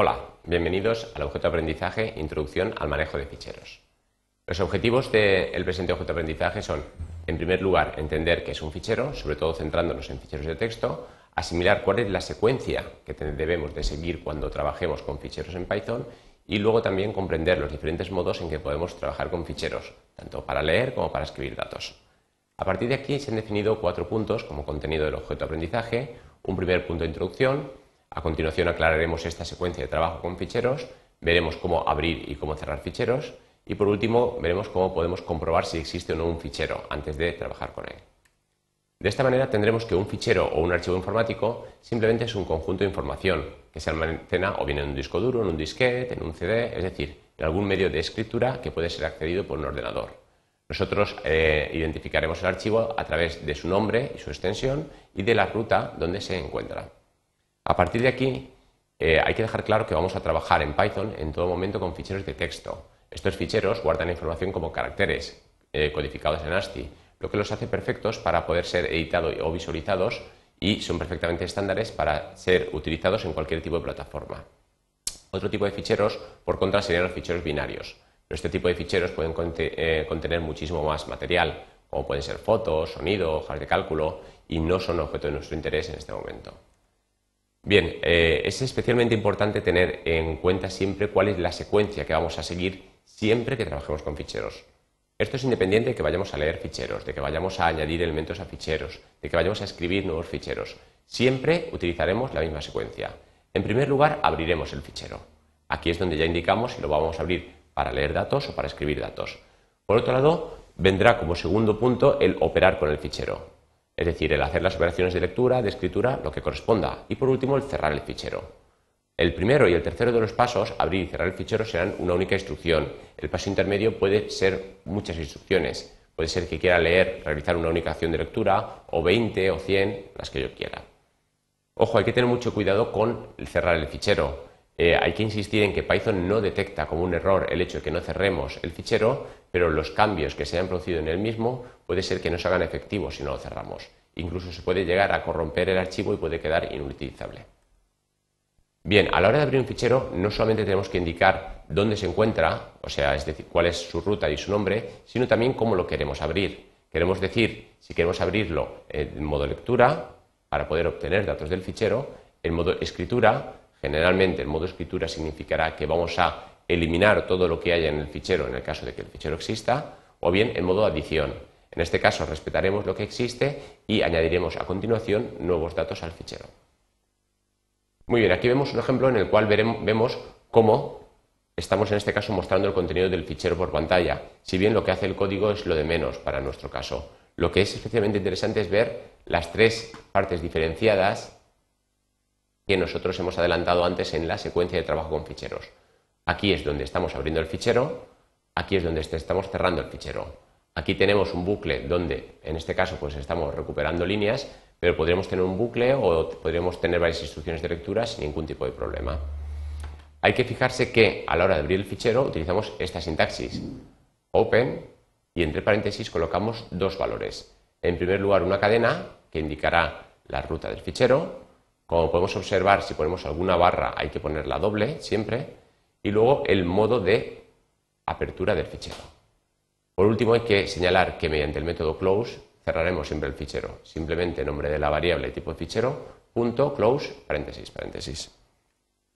Hola, bienvenidos al objeto de aprendizaje Introducción al manejo de ficheros. Los objetivos del presente objeto de aprendizaje son, en primer lugar, entender qué es un fichero, sobre todo centrándonos en ficheros de texto, asimilar cuál es la secuencia que debemos de seguir cuando trabajemos con ficheros en Python y luego también comprender los diferentes modos en que podemos trabajar con ficheros, tanto para leer como para escribir datos. A partir de aquí se han definido cuatro puntos como contenido del objeto de aprendizaje, un primer punto de introducción, a continuación aclararemos esta secuencia de trabajo con ficheros, veremos cómo abrir y cómo cerrar ficheros y por último veremos cómo podemos comprobar si existe o no un fichero antes de trabajar con él. De esta manera tendremos que un fichero o un archivo informático simplemente es un conjunto de información que se almacena o viene en un disco duro, en un disquete, en un CD, es decir, en algún medio de escritura que puede ser accedido por un ordenador. Nosotros eh, identificaremos el archivo a través de su nombre y su extensión y de la ruta donde se encuentra. A partir de aquí, eh, hay que dejar claro que vamos a trabajar en Python en todo momento con ficheros de texto. Estos ficheros guardan información como caracteres eh, codificados en ASCII, lo que los hace perfectos para poder ser editados o visualizados y son perfectamente estándares para ser utilizados en cualquier tipo de plataforma. Otro tipo de ficheros, por contra, serían los ficheros binarios. este tipo de ficheros pueden eh, contener muchísimo más material, como pueden ser fotos, sonido, hojas de cálculo, y no son objeto de nuestro interés en este momento. Bien, eh, es especialmente importante tener en cuenta siempre cuál es la secuencia que vamos a seguir siempre que trabajemos con ficheros. Esto es independiente de que vayamos a leer ficheros, de que vayamos a añadir elementos a ficheros, de que vayamos a escribir nuevos ficheros. Siempre utilizaremos la misma secuencia. En primer lugar, abriremos el fichero. Aquí es donde ya indicamos si lo vamos a abrir para leer datos o para escribir datos. Por otro lado, vendrá como segundo punto el operar con el fichero es decir, el hacer las operaciones de lectura, de escritura, lo que corresponda, y por último el cerrar el fichero. El primero y el tercero de los pasos, abrir y cerrar el fichero, serán una única instrucción. El paso intermedio puede ser muchas instrucciones. Puede ser que quiera leer, realizar una única acción de lectura, o 20 o 100, las que yo quiera. Ojo, hay que tener mucho cuidado con el cerrar el fichero. Eh, hay que insistir en que Python no detecta como un error el hecho de que no cerremos el fichero, pero los cambios que se hayan producido en el mismo puede ser que no se hagan efectivos si no lo cerramos. Incluso se puede llegar a corromper el archivo y puede quedar inutilizable. Bien, a la hora de abrir un fichero no solamente tenemos que indicar dónde se encuentra, o sea, es decir, cuál es su ruta y su nombre, sino también cómo lo queremos abrir. Queremos decir si queremos abrirlo en modo lectura para poder obtener datos del fichero, en modo escritura Generalmente el modo escritura significará que vamos a eliminar todo lo que haya en el fichero en el caso de que el fichero exista, o bien el modo adición. En este caso respetaremos lo que existe y añadiremos a continuación nuevos datos al fichero. Muy bien, aquí vemos un ejemplo en el cual vemos cómo estamos en este caso mostrando el contenido del fichero por pantalla, si bien lo que hace el código es lo de menos para nuestro caso. Lo que es especialmente interesante es ver las tres partes diferenciadas que nosotros hemos adelantado antes en la secuencia de trabajo con ficheros. Aquí es donde estamos abriendo el fichero, aquí es donde estamos cerrando el fichero. Aquí tenemos un bucle donde, en este caso, pues estamos recuperando líneas, pero podríamos tener un bucle o podríamos tener varias instrucciones de lectura sin ningún tipo de problema. Hay que fijarse que a la hora de abrir el fichero utilizamos esta sintaxis, open, y entre paréntesis colocamos dos valores. En primer lugar, una cadena que indicará la ruta del fichero como podemos observar, si ponemos alguna barra hay que ponerla doble siempre y luego el modo de apertura del fichero. Por último, hay que señalar que mediante el método close cerraremos siempre el fichero. Simplemente nombre de la variable tipo de fichero, punto, close, paréntesis, paréntesis.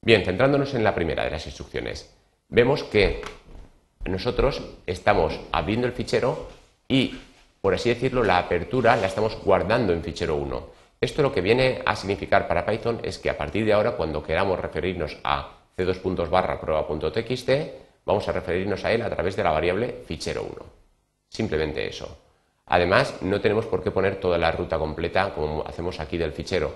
Bien, centrándonos en la primera de las instrucciones, vemos que nosotros estamos abriendo el fichero y, por así decirlo, la apertura la estamos guardando en fichero 1. Esto lo que viene a significar para Python es que a partir de ahora, cuando queramos referirnos a c2 vamos a referirnos a él a través de la variable fichero 1. Simplemente eso. Además, no tenemos por qué poner toda la ruta completa como hacemos aquí del fichero.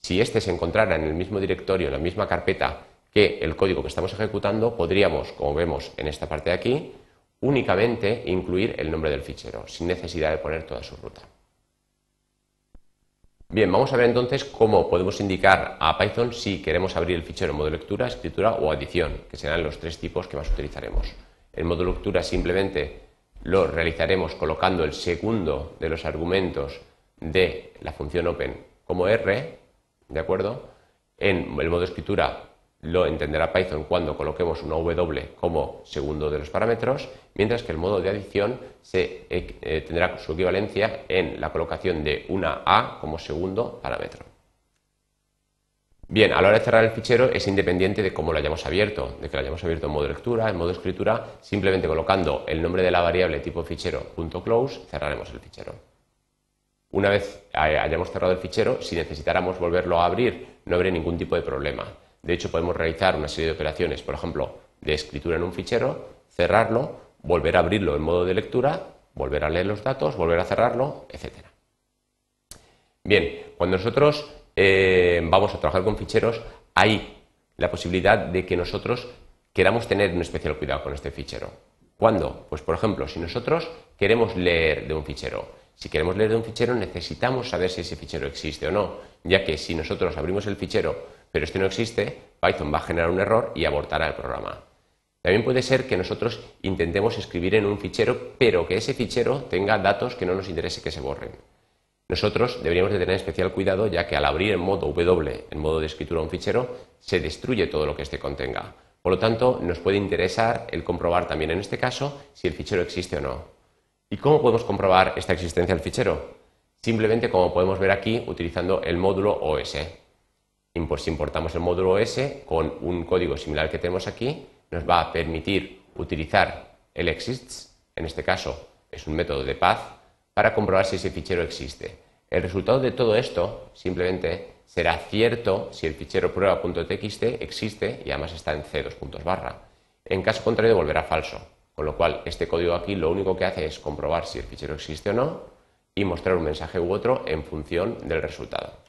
Si éste se encontrara en el mismo directorio, en la misma carpeta que el código que estamos ejecutando, podríamos, como vemos en esta parte de aquí, únicamente incluir el nombre del fichero, sin necesidad de poner toda su ruta. Bien, vamos a ver entonces cómo podemos indicar a Python si queremos abrir el fichero en modo lectura, escritura o adición, que serán los tres tipos que más utilizaremos. El modo lectura simplemente lo realizaremos colocando el segundo de los argumentos de la función open como R, ¿de acuerdo? En el modo escritura lo entenderá Python cuando coloquemos una W como segundo de los parámetros, mientras que el modo de adición se, eh, eh, tendrá su equivalencia en la colocación de una A como segundo parámetro. Bien, a la hora de cerrar el fichero es independiente de cómo lo hayamos abierto, de que lo hayamos abierto en modo lectura, en modo escritura, simplemente colocando el nombre de la variable tipo fichero cerraremos el fichero. Una vez hayamos cerrado el fichero, si necesitáramos volverlo a abrir, no habría ningún tipo de problema. De hecho, podemos realizar una serie de operaciones, por ejemplo, de escritura en un fichero, cerrarlo, volver a abrirlo en modo de lectura, volver a leer los datos, volver a cerrarlo, etc. Bien, cuando nosotros eh, vamos a trabajar con ficheros, hay la posibilidad de que nosotros queramos tener un especial cuidado con este fichero. ¿Cuándo? Pues por ejemplo, si nosotros queremos leer de un fichero, si queremos leer de un fichero necesitamos saber si ese fichero existe o no, ya que si nosotros abrimos el fichero pero este no existe, Python va a generar un error y abortará el programa. También puede ser que nosotros intentemos escribir en un fichero, pero que ese fichero tenga datos que no nos interese que se borren. Nosotros deberíamos de tener especial cuidado ya que al abrir en modo W, en modo de escritura, un fichero, se destruye todo lo que éste contenga. Por lo tanto, nos puede interesar el comprobar también en este caso si el fichero existe o no. ¿Y cómo podemos comprobar esta existencia del fichero? Simplemente como podemos ver aquí utilizando el módulo OS si importamos el módulo S con un código similar que tenemos aquí, nos va a permitir utilizar el exists, en este caso es un método de path, para comprobar si ese fichero existe. El resultado de todo esto simplemente será cierto si el fichero prueba.txt existe y además está en C2 barra. En caso contrario volverá falso, con lo cual este código aquí lo único que hace es comprobar si el fichero existe o no y mostrar un mensaje u otro en función del resultado.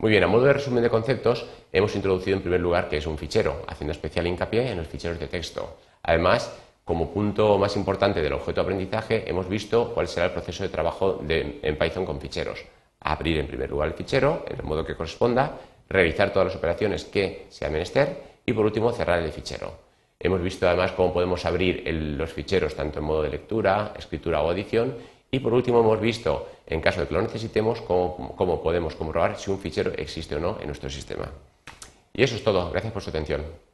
Muy bien, a modo de resumen de conceptos, hemos introducido en primer lugar que es un fichero, haciendo especial hincapié en los ficheros de texto. Además, como punto más importante del objeto de aprendizaje, hemos visto cuál será el proceso de trabajo en Python con ficheros. Abrir en primer lugar el fichero, en el modo que corresponda, realizar todas las operaciones que sea menester y por último cerrar el fichero. Hemos visto además cómo podemos abrir los ficheros tanto en modo de lectura, escritura o edición y por último hemos visto, en caso de que lo necesitemos, cómo, podemos comprobar si un fichero existe o no en nuestro sistema. Y eso es todo. Gracias por su atención.